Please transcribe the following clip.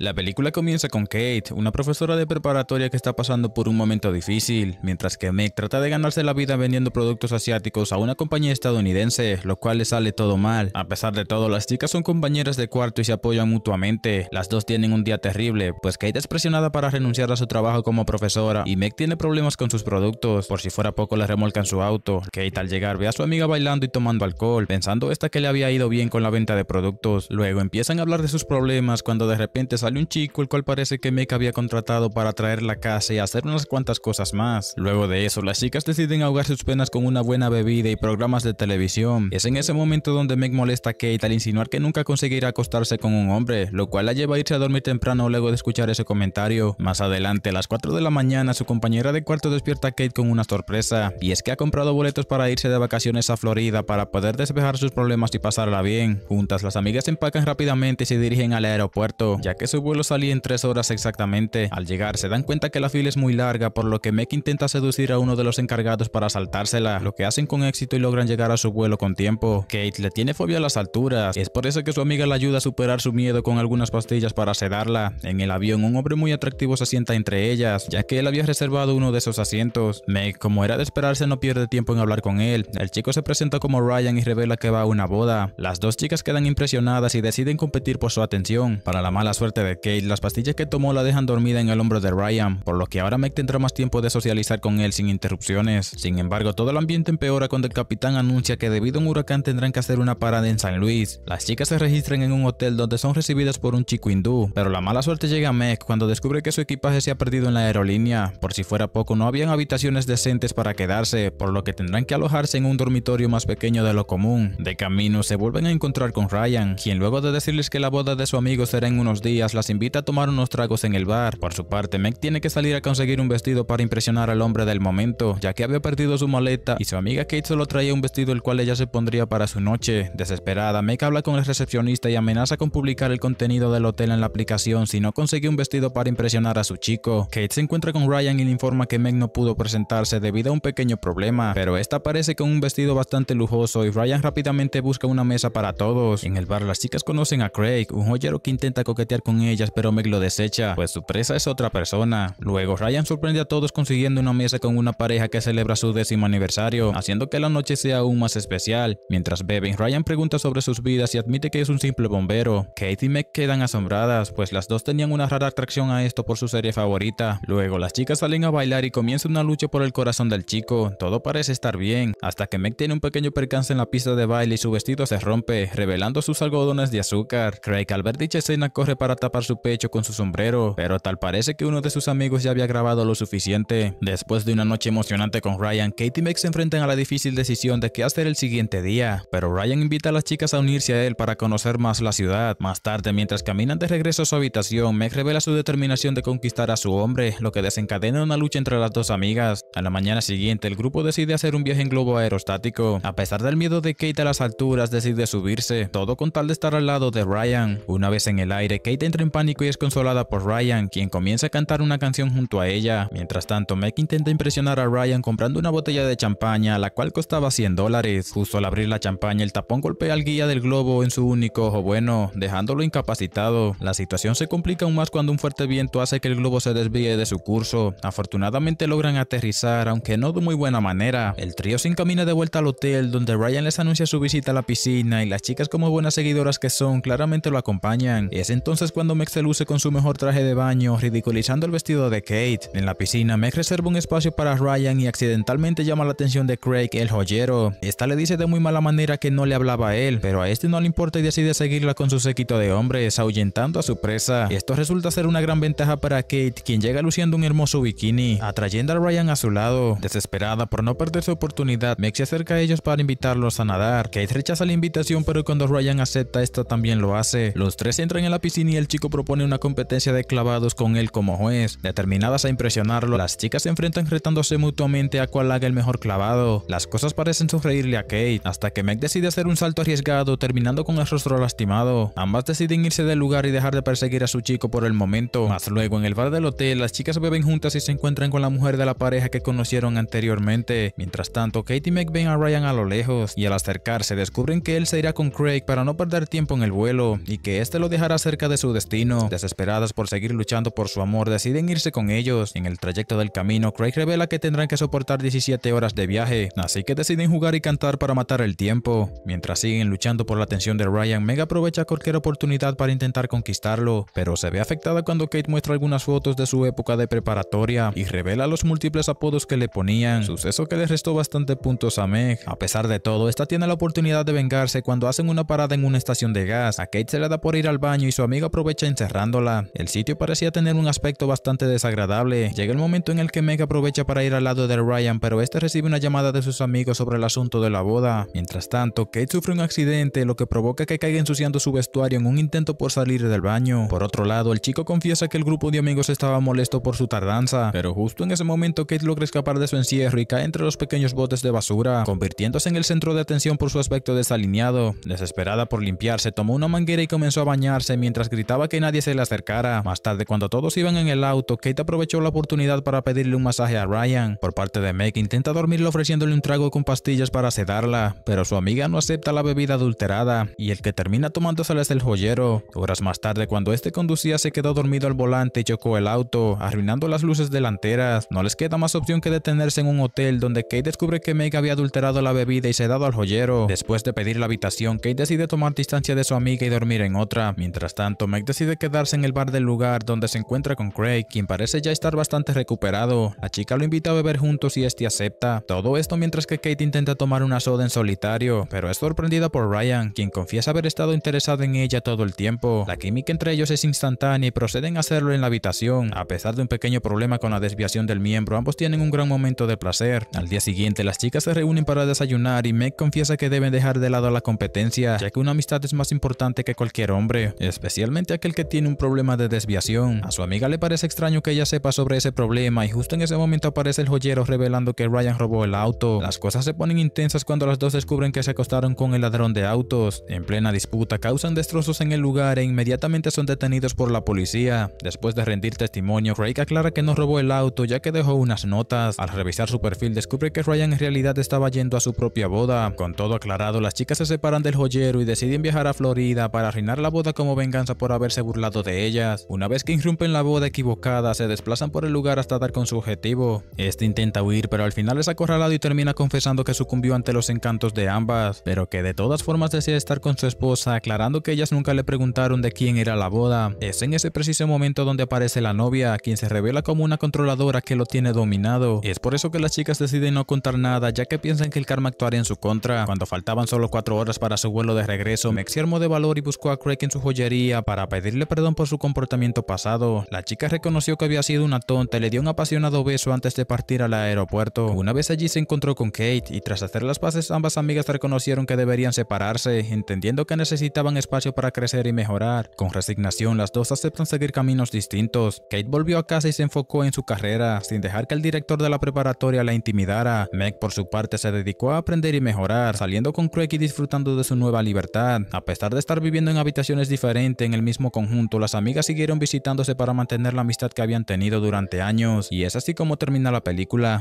La película comienza con Kate, una profesora de preparatoria que está pasando por un momento difícil, mientras que Meg trata de ganarse la vida vendiendo productos asiáticos a una compañía estadounidense, lo cual le sale todo mal. A pesar de todo, las chicas son compañeras de cuarto y se apoyan mutuamente. Las dos tienen un día terrible, pues Kate es presionada para renunciar a su trabajo como profesora y Meg tiene problemas con sus productos. Por si fuera poco, le remolcan su auto. Kate al llegar ve a su amiga bailando y tomando alcohol, pensando esta que le había ido bien con la venta de productos. Luego empiezan a hablar de sus problemas cuando de repente sale un chico el cual parece que Meg había contratado para traer la casa y hacer unas cuantas cosas más. Luego de eso, las chicas deciden ahogar sus penas con una buena bebida y programas de televisión. Es en ese momento donde Meg molesta a Kate al insinuar que nunca conseguirá acostarse con un hombre, lo cual la lleva a irse a dormir temprano luego de escuchar ese comentario. Más adelante, a las 4 de la mañana, su compañera de cuarto despierta a Kate con una sorpresa, y es que ha comprado boletos para irse de vacaciones a Florida para poder despejar sus problemas y pasarla bien. Juntas, las amigas empacan rápidamente y se dirigen al aeropuerto, ya que su vuelo salía en 3 horas exactamente. Al llegar, se dan cuenta que la fila es muy larga, por lo que Meg intenta seducir a uno de los encargados para saltársela, lo que hacen con éxito y logran llegar a su vuelo con tiempo. Kate le tiene fobia a las alturas, y es por eso que su amiga le ayuda a superar su miedo con algunas pastillas para sedarla. En el avión, un hombre muy atractivo se sienta entre ellas, ya que él había reservado uno de esos asientos. Meg, como era de esperarse, no pierde tiempo en hablar con él. El chico se presenta como Ryan y revela que va a una boda. Las dos chicas quedan impresionadas y deciden competir por su atención. Para la mala suerte de Kate, las pastillas que tomó la dejan dormida en el hombro de Ryan, por lo que ahora Meg tendrá más tiempo de socializar con él sin interrupciones. Sin embargo, todo el ambiente empeora cuando el capitán anuncia que debido a un huracán tendrán que hacer una parada en San Luis. Las chicas se registran en un hotel donde son recibidas por un chico hindú, pero la mala suerte llega a Meg cuando descubre que su equipaje se ha perdido en la aerolínea. Por si fuera poco, no habían habitaciones decentes para quedarse, por lo que tendrán que alojarse en un dormitorio más pequeño de lo común. De camino, se vuelven a encontrar con Ryan, quien luego de decirles que la boda de su amigo será en unos días, las invita a tomar unos tragos en el bar. Por su parte, Meg tiene que salir a conseguir un vestido para impresionar al hombre del momento, ya que había perdido su maleta y su amiga Kate solo traía un vestido el cual ella se pondría para su noche. Desesperada, Meg habla con el recepcionista y amenaza con publicar el contenido del hotel en la aplicación si no consigue un vestido para impresionar a su chico. Kate se encuentra con Ryan y le informa que Meg no pudo presentarse debido a un pequeño problema, pero esta aparece con un vestido bastante lujoso y Ryan rápidamente busca una mesa para todos. En el bar las chicas conocen a Craig, un joyero que intenta coquetear con ellas, pero Meg lo desecha, pues su presa es otra persona. Luego, Ryan sorprende a todos consiguiendo una mesa con una pareja que celebra su décimo aniversario, haciendo que la noche sea aún más especial. Mientras beben, Ryan pregunta sobre sus vidas y admite que es un simple bombero. Kate y Meg quedan asombradas, pues las dos tenían una rara atracción a esto por su serie favorita. Luego, las chicas salen a bailar y comienza una lucha por el corazón del chico. Todo parece estar bien, hasta que Meg tiene un pequeño percance en la pista de baile y su vestido se rompe, revelando sus algodones de azúcar. Craig al ver dicha escena corre para tapar su pecho con su sombrero, pero tal parece que uno de sus amigos ya había grabado lo suficiente. Después de una noche emocionante con Ryan, Kate y Meg se enfrentan a la difícil decisión de qué hacer el siguiente día, pero Ryan invita a las chicas a unirse a él para conocer más la ciudad. Más tarde, mientras caminan de regreso a su habitación, Meg revela su determinación de conquistar a su hombre, lo que desencadena una lucha entre las dos amigas. A la mañana siguiente, el grupo decide hacer un viaje en globo aerostático. A pesar del miedo de Kate a las alturas, decide subirse, todo con tal de estar al lado de Ryan. Una vez en el aire, Kate entra en pánico y es consolada por Ryan, quien comienza a cantar una canción junto a ella. Mientras tanto, Meg intenta impresionar a Ryan comprando una botella de champaña, la cual costaba 100 dólares. Justo al abrir la champaña, el tapón golpea al guía del globo en su único ojo bueno, dejándolo incapacitado. La situación se complica aún más cuando un fuerte viento hace que el globo se desvíe de su curso. Afortunadamente logran aterrizar, aunque no de muy buena manera. El trío se encamina de vuelta al hotel, donde Ryan les anuncia su visita a la piscina y las chicas como buenas seguidoras que son claramente lo acompañan. Es entonces cuando Mex se luce con su mejor traje de baño, ridiculizando el vestido de Kate. En la piscina, Mex reserva un espacio para Ryan y accidentalmente llama la atención de Craig, el joyero. Esta le dice de muy mala manera que no le hablaba a él, pero a este no le importa y decide seguirla con su séquito de hombres, ahuyentando a su presa. Esto resulta ser una gran ventaja para Kate, quien llega luciendo un hermoso bikini, atrayendo a Ryan a su lado. Desesperada por no perder su oportunidad, Mex se acerca a ellos para invitarlos a nadar. Kate rechaza la invitación, pero cuando Ryan acepta, esta también lo hace. Los tres entran en la piscina y el chico propone una competencia de clavados con él como juez. Determinadas a impresionarlo, las chicas se enfrentan retándose mutuamente a cuál haga el mejor clavado. Las cosas parecen sufrirle a Kate, hasta que Meg decide hacer un salto arriesgado, terminando con el rostro lastimado. Ambas deciden irse del lugar y dejar de perseguir a su chico por el momento. Más luego, en el bar del hotel, las chicas beben juntas y se encuentran con la mujer de la pareja que conocieron anteriormente. Mientras tanto, Kate y Meg ven a Ryan a lo lejos, y al acercarse descubren que él se irá con Craig para no perder tiempo en el vuelo, y que este lo dejará cerca de su destino Desesperadas por seguir luchando por su amor, deciden irse con ellos. En el trayecto del camino, Craig revela que tendrán que soportar 17 horas de viaje, así que deciden jugar y cantar para matar el tiempo. Mientras siguen luchando por la atención de Ryan, Meg aprovecha cualquier oportunidad para intentar conquistarlo, pero se ve afectada cuando Kate muestra algunas fotos de su época de preparatoria y revela los múltiples apodos que le ponían, suceso que le restó bastante puntos a Meg. A pesar de todo, esta tiene la oportunidad de vengarse cuando hacen una parada en una estación de gas. A Kate se le da por ir al baño y su amiga aprovecha encerrándola. El sitio parecía tener un aspecto bastante desagradable. Llega el momento en el que Meg aprovecha para ir al lado de Ryan, pero este recibe una llamada de sus amigos sobre el asunto de la boda. Mientras tanto, Kate sufre un accidente, lo que provoca que caiga ensuciando su vestuario en un intento por salir del baño. Por otro lado, el chico confiesa que el grupo de amigos estaba molesto por su tardanza, pero justo en ese momento Kate logra escapar de su encierro y cae entre los pequeños botes de basura, convirtiéndose en el centro de atención por su aspecto desalineado. Desesperada por limpiarse, tomó una manguera y comenzó a bañarse mientras gritaba que nadie se le acercara. Más tarde, cuando todos iban en el auto, Kate aprovechó la oportunidad para pedirle un masaje a Ryan. Por parte de Meg, intenta dormirle ofreciéndole un trago con pastillas para sedarla, pero su amiga no acepta la bebida adulterada, y el que termina tomándosela es el joyero. Horas más tarde, cuando este conducía, se quedó dormido al volante y chocó el auto, arruinando las luces delanteras. No les queda más opción que detenerse en un hotel, donde Kate descubre que Meg había adulterado la bebida y sedado al joyero. Después de pedir la habitación, Kate decide tomar distancia de su amiga y dormir en otra. Mientras tanto, Meg decide quedarse en el bar del lugar donde se encuentra con Craig, quien parece ya estar bastante recuperado. La chica lo invita a beber juntos y este acepta. Todo esto mientras que Kate intenta tomar una soda en solitario, pero es sorprendida por Ryan, quien confiesa haber estado interesado en ella todo el tiempo. La química entre ellos es instantánea y proceden a hacerlo en la habitación. A pesar de un pequeño problema con la desviación del miembro, ambos tienen un gran momento de placer. Al día siguiente, las chicas se reúnen para desayunar y Meg confiesa que deben dejar de lado la competencia, ya que una amistad es más importante que cualquier hombre, especialmente el que tiene un problema de desviación. A su amiga le parece extraño que ella sepa sobre ese problema y justo en ese momento aparece el joyero revelando que Ryan robó el auto. Las cosas se ponen intensas cuando las dos descubren que se acostaron con el ladrón de autos. En plena disputa causan destrozos en el lugar e inmediatamente son detenidos por la policía. Después de rendir testimonio, Craig aclara que no robó el auto ya que dejó unas notas. Al revisar su perfil descubre que Ryan en realidad estaba yendo a su propia boda. Con todo aclarado, las chicas se separan del joyero y deciden viajar a Florida para arruinar la boda como venganza por haber se burlado de ellas. Una vez que irrumpen la boda equivocada, se desplazan por el lugar hasta dar con su objetivo. Este intenta huir, pero al final es acorralado y termina confesando que sucumbió ante los encantos de ambas, pero que de todas formas desea estar con su esposa, aclarando que ellas nunca le preguntaron de quién era la boda. Es en ese preciso momento donde aparece la novia, quien se revela como una controladora que lo tiene dominado. Es por eso que las chicas deciden no contar nada, ya que piensan que el karma actuaría en su contra. Cuando faltaban solo cuatro horas para su vuelo de regreso, Mexi armó de valor y buscó a Craig en su joyería para pedirle perdón por su comportamiento pasado, la chica reconoció que había sido una tonta y le dio un apasionado beso antes de partir al aeropuerto. Una vez allí se encontró con Kate y tras hacer las paces ambas amigas reconocieron que deberían separarse, entendiendo que necesitaban espacio para crecer y mejorar. Con resignación las dos aceptan seguir caminos distintos. Kate volvió a casa y se enfocó en su carrera, sin dejar que el director de la preparatoria la intimidara. Meg por su parte se dedicó a aprender y mejorar, saliendo con Craig y disfrutando de su nueva libertad, a pesar de estar viviendo en habitaciones diferentes en el mismo conjunto, las amigas siguieron visitándose para mantener la amistad que habían tenido durante años, y es así como termina la película.